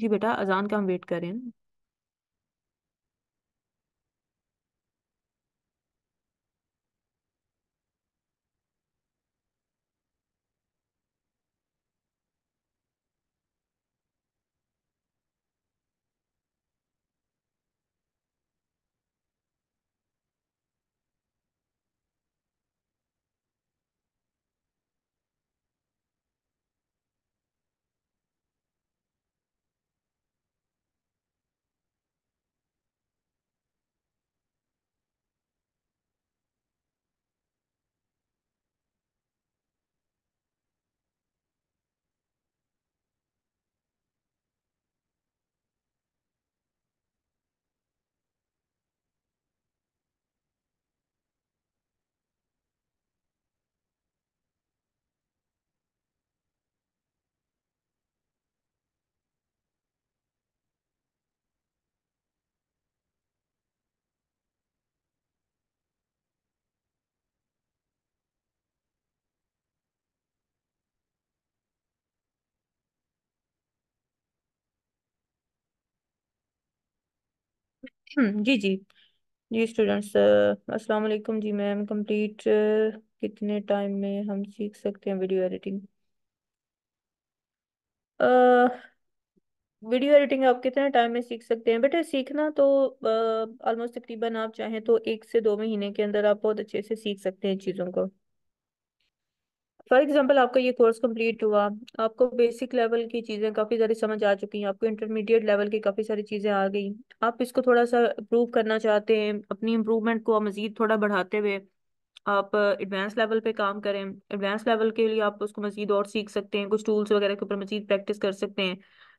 जी बेटा अजान का हम वेट कर रहे हैं हम्म, जी जी जी स्टूडेंट्स अस्सलाम वालेकुम जी मैम कंप्लीट कितने टाइम में हम सीख सकते हैं वीडियो एडिटिंग वीडियो एडिटिंग आप कितने टाइम में सीख सकते हैं बेटा सीखना तो ऑलमोस्ट तकरीबन आप चाहें तो एक से दो महीने के अंदर आप बहुत अच्छे से सीख सकते हैं चीज़ों को फॉर एग्जाम्पल आपका ये कोर्स कम्प्लीट हुआ आपको बेसिक लेवल की चीज़ें काफ़ी सारी समझ आ चुकी हैं आपको इंटरमीडिएट लेवल की काफ़ी सारी चीज़ें आ गई आप इसको थोड़ा सा इम्प्रूव करना चाहते हैं अपनी इम्प्रूवमेंट को मज़ीद थोड़ा बढ़ाते हुए आप एडवांस लेवल पे काम करें एडवांस लेवल के लिए आप उसको मज़ीद और सीख सकते हैं कुछ टूल्स वगैरह के ऊपर मज़ीद प्रैक्टिस कर सकते हैं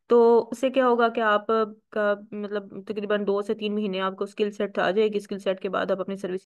तो उससे क्या होगा कि आप का मतलब तकरीबन दो से तीन महीने आपको स्किल सेट आ जाएगी स्किल सेट के बाद आप अपनी सर्विस